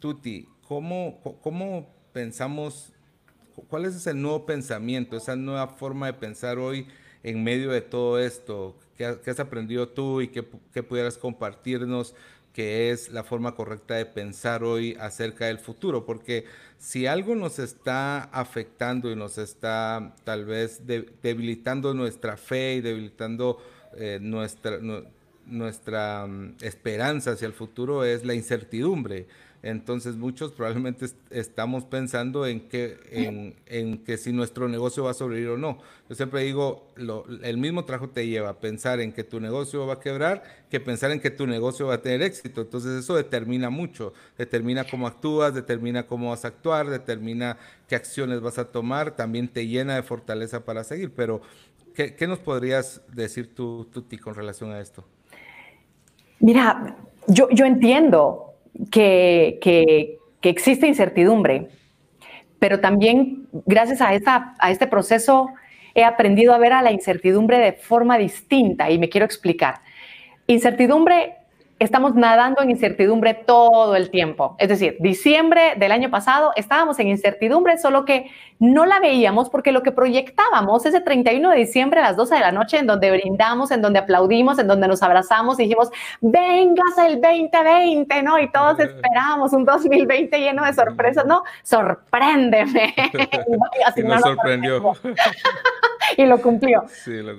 Tuti, ¿cómo, cómo pensamos, cuál es ese nuevo pensamiento, esa nueva forma de pensar hoy en medio de todo esto? ¿Qué, has aprendido tú y qué, pudieras compartirnos que es la forma correcta de pensar hoy acerca del futuro, porque si algo nos está afectando y nos está tal vez debilitando nuestra fe y debilitando eh, nuestra, nuestra mm, esperanza hacia el futuro es la incertidumbre. Entonces muchos probablemente estamos pensando en que, en, que si nuestro negocio va a sobrevivir o no. Yo siempre digo, el mismo trajo te lleva a pensar en que tu negocio va a quebrar que pensar en que tu negocio va a tener éxito. Entonces eso determina mucho, determina cómo actúas, determina cómo vas a actuar, determina qué acciones vas a tomar, también te llena de fortaleza para seguir. Pero, ¿qué, nos podrías decir tú, Tuti con relación a esto? Mira, yo, entiendo que, existe incertidumbre, pero también gracias a, esta, a este proceso he aprendido a ver a la incertidumbre de forma distinta y me quiero explicar. Incertidumbre estamos nadando en incertidumbre todo el tiempo. Es decir, diciembre del año pasado estábamos en incertidumbre, solo que no la veíamos porque lo que proyectábamos ese 31 de diciembre a las 12 de la noche, en donde brindamos, en donde aplaudimos, en donde nos abrazamos y dijimos, vengas el 2020, ¿no? Y todos esperábamos un 2020 lleno de sorpresas, ¿no? Sorpréndeme. y, nos sorprendió y lo cumplió.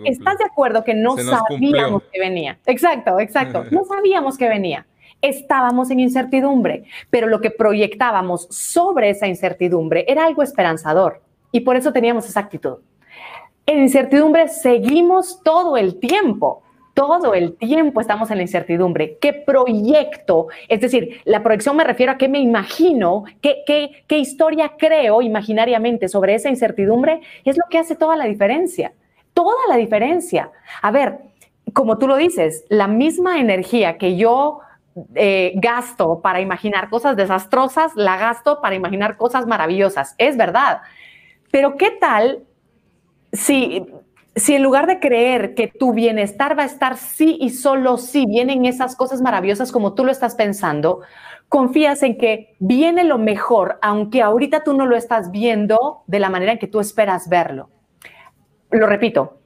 ¿Estás de acuerdo que no sabíamos que venía? Exacto, exacto. No sabíamos que venía. Estábamos en incertidumbre, pero lo que proyectábamos sobre esa incertidumbre era algo esperanzador y por eso teníamos esa actitud. En incertidumbre seguimos todo el tiempo todo el tiempo estamos en la incertidumbre. ¿Qué proyecto? Es decir, la proyección me refiero a qué me imagino, qué, qué, historia creo imaginariamente sobre esa incertidumbre, es lo que hace toda la diferencia. Toda la diferencia. A ver, como tú lo dices, la misma energía que yo eh, gasto para imaginar cosas desastrosas, la gasto para imaginar cosas maravillosas. Es verdad. Pero ¿qué tal si si en lugar de creer que tu bienestar va a estar sí y solo si sí, vienen esas cosas maravillosas como tú lo estás pensando, confías en que viene lo mejor, aunque ahorita tú no lo estás viendo de la manera en que tú esperas verlo. Lo repito,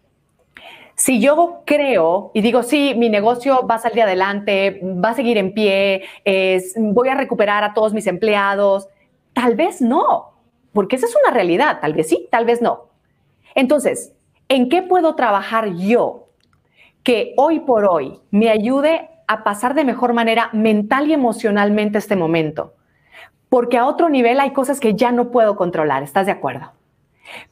si yo creo y digo, sí, mi negocio va a salir adelante, va a seguir en pie, es, voy a recuperar a todos mis empleados, tal vez no, porque esa es una realidad, tal vez sí, tal vez no. Entonces, ¿En qué puedo trabajar yo que hoy por hoy me ayude a pasar de mejor manera mental y emocionalmente este momento? Porque a otro nivel hay cosas que ya no puedo controlar, ¿estás de acuerdo?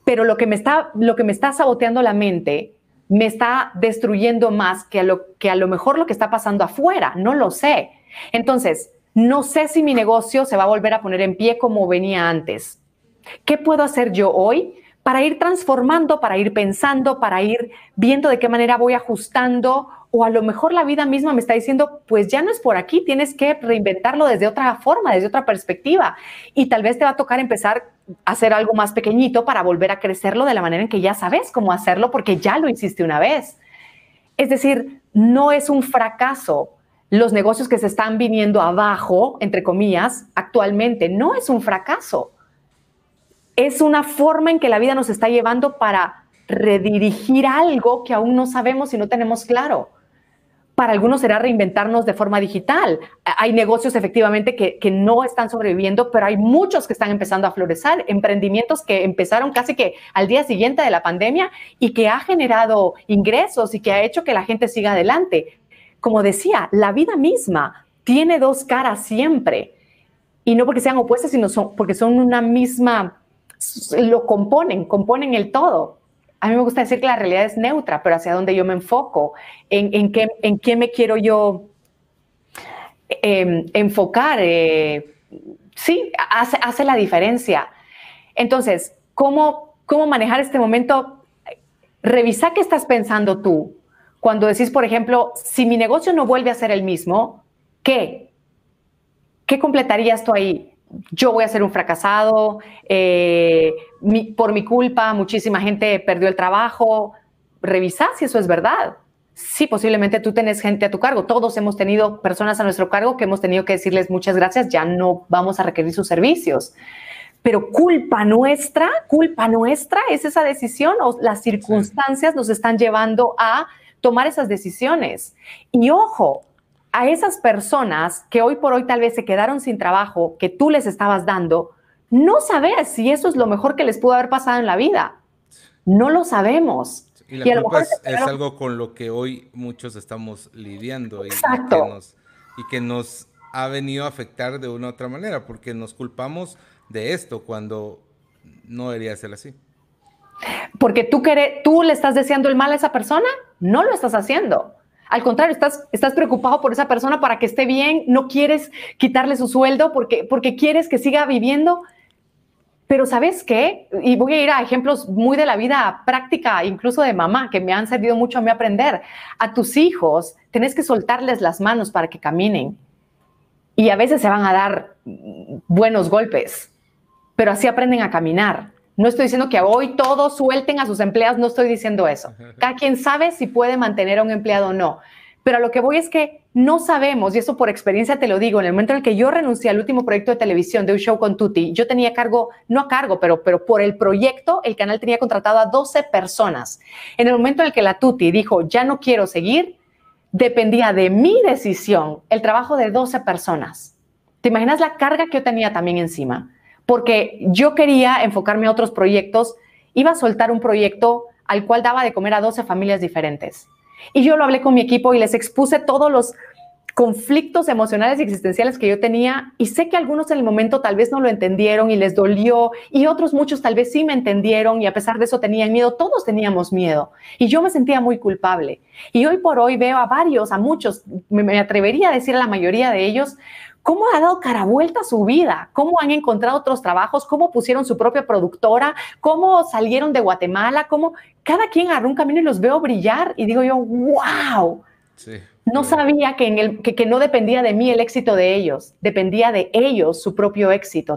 Pero lo que me está, lo que me está saboteando la mente me está destruyendo más que a, lo, que a lo mejor lo que está pasando afuera, no lo sé. Entonces, no sé si mi negocio se va a volver a poner en pie como venía antes. ¿Qué puedo hacer yo hoy para ir transformando, para ir pensando, para ir viendo de qué manera voy ajustando o a lo mejor la vida misma me está diciendo, pues ya no es por aquí, tienes que reinventarlo desde otra forma, desde otra perspectiva. Y tal vez te va a tocar empezar a hacer algo más pequeñito para volver a crecerlo de la manera en que ya sabes cómo hacerlo porque ya lo hiciste una vez. Es decir, no es un fracaso los negocios que se están viniendo abajo, entre comillas, actualmente, no es un fracaso es una forma en que la vida nos está llevando para redirigir algo que aún no sabemos y no tenemos claro. Para algunos será reinventarnos de forma digital. Hay negocios efectivamente que, no están sobreviviendo, pero hay muchos que están empezando a florecer, emprendimientos que empezaron casi que al día siguiente de la pandemia y que ha generado ingresos y que ha hecho que la gente siga adelante. Como decía, la vida misma tiene dos caras siempre. Y no porque sean opuestas, sino porque son una misma lo componen, componen el todo. A mí me gusta decir que la realidad es neutra, pero hacia dónde yo me enfoco, en, en, qué, me quiero yo em, enfocar, eh, sí, hace, hace, la diferencia. Entonces, ¿cómo, ¿cómo manejar este momento? Revisa qué estás pensando tú. Cuando decís, por ejemplo, si mi negocio no vuelve a ser el mismo, ¿qué? ¿Qué completarías tú ahí? yo voy a ser un fracasado, eh, por mi culpa muchísima gente perdió el trabajo. Revisar si eso es verdad. Sí, posiblemente tú tenés gente a tu cargo. Todos hemos tenido personas a nuestro cargo que hemos tenido que decirles muchas gracias, ya no vamos a requerir sus servicios. Pero culpa nuestra, culpa nuestra, ¿es esa decisión o las circunstancias nos están llevando a tomar esas decisiones? Y ojo, a esas personas que hoy por hoy tal vez se quedaron sin trabajo, que tú les estabas dando, no sabes si eso es lo mejor que les pudo haber pasado en la vida. No lo sabemos. Y la culpa es, algo con lo que hoy muchos estamos lidiando y, que nos, ha venido a afectar de una u otra manera, porque nos culpamos de esto cuando no debería ser así. Porque tú, tú le estás deseando el mal a esa persona, no lo estás haciendo. Al contrario, estás, preocupado por esa persona para que esté bien, no quieres quitarle su sueldo porque, porque quieres que siga viviendo. Pero sabes qué, y voy a ir a ejemplos muy de la vida práctica, incluso de mamá, que me han servido mucho a mí aprender. A tus hijos tenés que soltarles las manos para que caminen. Y a veces se van a dar buenos golpes, pero así aprenden a caminar. No estoy diciendo que hoy todos suelten a sus empleados, no estoy diciendo eso. Cada quien sabe si puede mantener a un empleado o no. Pero lo que voy es que no sabemos, y eso por experiencia te lo digo, en el momento en el que yo renuncié al último proyecto de televisión de un show con Tuti, yo tenía cargo, no a cargo, pero, pero por el proyecto, el canal tenía contratado a 12 personas. En el momento en el que la Tuti dijo, ya no quiero seguir, dependía de mi decisión el trabajo de 12 personas. ¿Te imaginas la carga que yo tenía también encima? porque yo quería enfocarme a otros proyectos, iba a soltar un proyecto al cual daba de comer a 12 familias diferentes. Y yo lo hablé con mi equipo y les expuse todos los conflictos emocionales y existenciales que yo tenía y sé que algunos en el momento tal vez no lo entendieron y les dolió y otros muchos tal vez sí me entendieron y a pesar de eso tenían miedo, todos teníamos miedo y yo me sentía muy culpable. Y hoy por hoy veo a varios, a muchos, me atrevería a decir a la mayoría de ellos cómo ha dado cara vuelta a su vida, cómo han encontrado otros trabajos, cómo pusieron su propia productora, cómo salieron de Guatemala, cómo cada quien agarró un camino y los veo brillar y digo yo, wow. No sabía que, en el, que no dependía de mí el éxito de ellos, dependía de ellos su propio éxito.